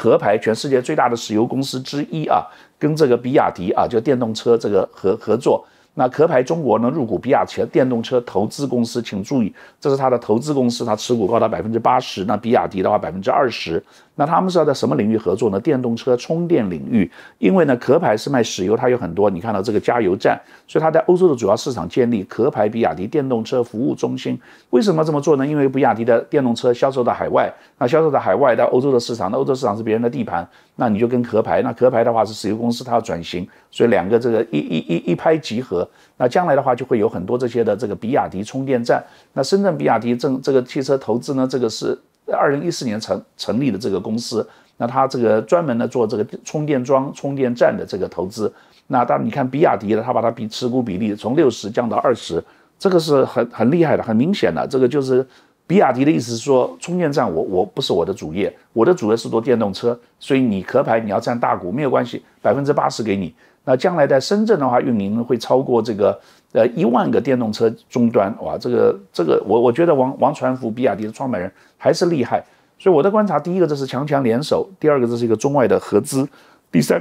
壳牌，全世界最大的石油公司之一啊，跟这个比亚迪啊，就电动车这个合合作。那壳牌中国呢入股比亚迪电动车投资公司，请注意，这是它的投资公司，它持股高达百分之八十。那比亚迪的话百分之二十。那他们是要在什么领域合作呢？电动车充电领域。因为呢，壳牌是卖石油，它有很多你看到这个加油站，所以它在欧洲的主要市场建立壳牌比亚迪电动车服务中心。为什么这么做呢？因为比亚迪的电动车销售到海外，那销售到海外到欧洲的市场，那欧洲市场是别人的地盘，那你就跟壳牌。那壳牌的话是石油公司，它要转型，所以两个这个一一一一拍即合。那将来的话，就会有很多这些的这个比亚迪充电站。那深圳比亚迪正这个汽车投资呢，这个是二零一四年成成立的这个公司。那它这个专门呢做这个充电桩、充电站的这个投资。那当然，你看比亚迪呢，它把它比持股比例从六十降到二十，这个是很很厉害的，很明显的，这个就是。比亚迪的意思是说，充电站我我不是我的主业，我的主业是做电动车，所以你壳牌你要占大股没有关系，百分之八十给你。那将来在深圳的话，运营会超过这个呃一万个电动车终端，哇，这个这个我我觉得王王传福，比亚迪的创办人还是厉害。所以我的观察，第一个这是强强联手，第二个这是一个中外的合资，第三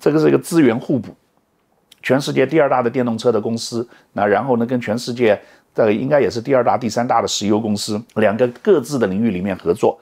这个是一个资源互补，全世界第二大的电动车的公司，那然后呢跟全世界。这个应该也是第二大、第三大的石油公司，两个各自的领域里面合作。